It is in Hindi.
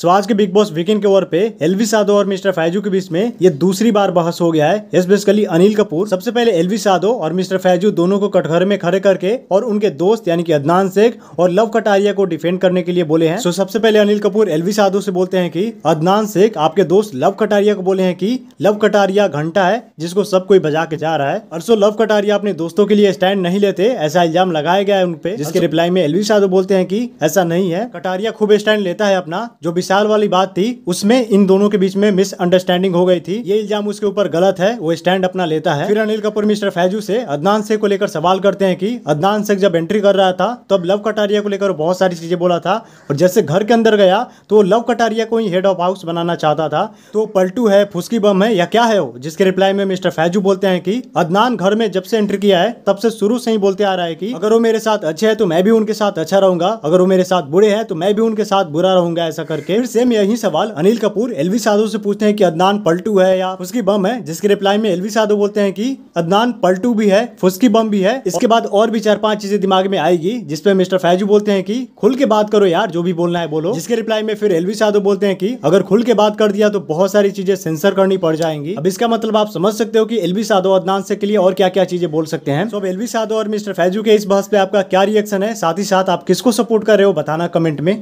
सो आज के बिग बॉस वीकेंड के ओवर पे एलवी साधो और मिस्टर फैजू के बीच में ये दूसरी बार बहस हो गया है यस अनिल कपूर सबसे पहले एलवी साधो और मिस्टर फैजू दोनों को कटघर में खड़े करके और उनके दोस्त यानी कि अदनान शेख और लव कटारिया को डिफेंड करने के लिए बोले हैं सो so, सबसे पहले अनिल कपूर एलवी साधो से बोलते हैं की अदनान शेख आपके दोस्त लव कटारिया को बोले हैं की लव कटारिया घंटा है जिसको सब कोई बजा के जा रहा है और सो लव कटारिया अपने दोस्तों के लिए स्टैंड नहीं लेते ऐसा इल्जाम लगाया गया है उनपे जिसके रिप्लाई अच्छा। में एलवी साधो बोलते हैं की ऐसा नहीं है कटारिया खूब स्टैंड लेता है अपना जो विशाल वाली बात थी उसमें इन दोनों के बीच में मिसअंडरस्टैंडिंग हो गई थी ये इल्जाम उसके ऊपर गलत है वो स्टैंड अपना लेता है फिर अनिल कपूर मिस्टर फैजू से अदनान शेख को लेकर सवाल करते हैं कि अदनान शेख जब एंट्री कर रहा था तब लव कटारिया को लेकर बहुत सारी चीजें बोला था और जैसे घर के अंदर गया तो लव कटारिया को ही हेड ऑफ हाउस बनाना चाहता था तो पलटू है फुसकी बम है या क्या है वो जिसके रिप्लाई में मिस्टर फैजू बोलते हैं कि अदनान घर में जब से एंट्री किया है तब से शुरू से ही बोलते आ रहा है कि अगर वो मेरे साथ अच्छे है तो मैं भी उनके साथ अच्छा रहूंगा अगर वो मेरे साथ बुरे हैं तो मैं भी उनके साथ बुरा रहूंगा ऐसा करके फिर सेम यही सवाल अनिल कपूर एलवी साधु से पूछते हैं कि अदनान पलटू है या फुसकी बम है जिसकी रिप्लाई में एलवी साधु बोलते हैं कि अदनान पलटू भी है फुसकी बम भी है इसके बाद और भी चार पांच चीजें दिमाग में आएगी जिसपे मिस्टर फैजू बोलते हैं कि खुल के बात करो यार जो भी बोलना है बोलो जिसके रिप्लाई में फिर एलवी साधु बोलते हैं की अगर खुल के बात कर दिया तो बहुत सारी चीजें सेंसर करनी पड़ जाएंगी अब इसका मतलब आप समझ सकते हो की एलवी साधु अदनान से के लिए और क्या क्या चीजें बोल सकते हैं एलवी साधु और मिस्टर फैजू के इस बहस पे आपका क्या रिएक्शन है साथ ही साथ आप किसको सपोर्ट कर रहे हो बताना कमेंट में